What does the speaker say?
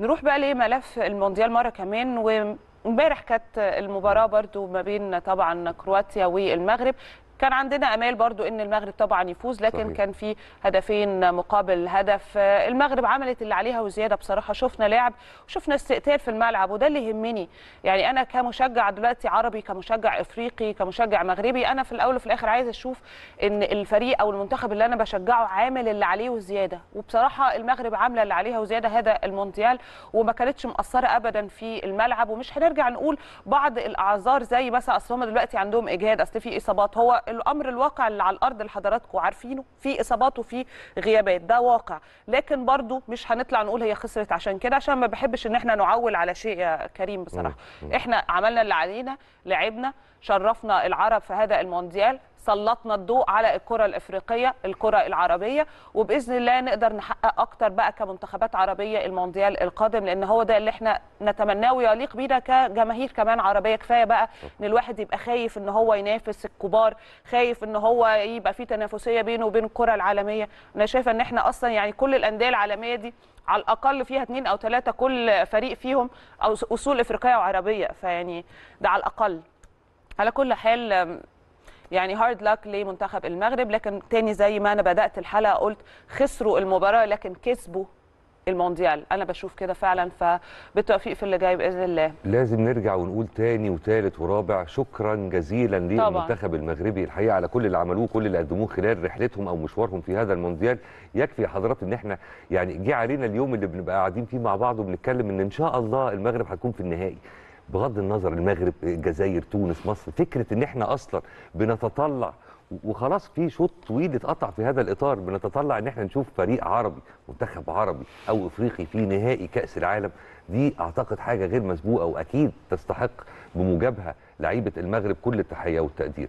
نروح بقى لملف المونديال مره كمان و امبارح كانت المباراه برضو ما بين طبعا كرواتيا والمغرب كان عندنا امال برضو ان المغرب طبعا يفوز لكن صحيح. كان في هدفين مقابل هدف المغرب عملت اللي عليها وزياده بصراحه شفنا لعب وشفنا استقتال في الملعب وده اللي يهمني يعني انا كمشجع دلوقتي عربي كمشجع افريقي كمشجع مغربي انا في الاول وفي الاخر عايز اشوف ان الفريق او المنتخب اللي انا بشجعه عامل اللي عليه وزياده وبصراحه المغرب عامله اللي عليها وزياده هذا المونديال وما كانتش مقصره ابدا في الملعب ومش هنرجع نقول بعض الاعذار زي مثلا اصل هم دلوقتي عندهم اجهاد اصل في اصابات هو الامر الواقع اللي على الارض اللي حضراتكم عارفينه في اصابات وفي غيابات ده واقع لكن برضو مش هنطلع نقول هي خسرت عشان كده عشان ما بحبش ان احنا نعول على شيء يا كريم بصراحه احنا عملنا اللي علينا لعبنا شرفنا العرب في هذا المونديال سلطنا الضوء على الكره الافريقيه الكره العربيه وباذن الله نقدر نحقق اكتر بقى كمنتخبات عربيه المونديال القادم لان هو ده اللي احنا نتمناه ويليق بينا كجماهير كمان عربيه كفايه بقى ان الواحد يبقى خايف ان هو ينافس الكبار خايف ان هو يبقى في تنافسيه بينه وبين الكره العالميه انا شايفه ان احنا اصلا يعني كل الانديه العالميه دي على الاقل فيها اثنين او ثلاثه كل فريق فيهم او اصول افريقيه وعربيه فيعني ده على الاقل على كل حال يعني هارد لك لمنتخب المغرب لكن تاني زي ما انا بدات الحلقه قلت خسروا المباراه لكن كسبوا المونديال انا بشوف كده فعلا فبالتوفيق في اللي جاي باذن الله لازم نرجع ونقول تاني وثالث ورابع شكرا جزيلا للمنتخب المغربي الحقيقه على كل اللي عملوه كل اللي قدموه خلال رحلتهم او مشوارهم في هذا المونديال يكفي يا حضرات ان احنا يعني جه علينا اليوم اللي بنبقى قاعدين فيه مع بعض وبنتكلم ان ان شاء الله المغرب هتكون في النهائي بغض النظر المغرب الجزائر تونس مصر فكره ان احنا اصلا بنتطلع وخلاص في شوط طويل اتقطع في هذا الاطار بنتطلع ان احنا نشوف فريق عربي منتخب عربي او افريقي في نهائي كاس العالم دي اعتقد حاجه غير مسبوقه واكيد تستحق بموجبها لعيبه المغرب كل التحيه والتقدير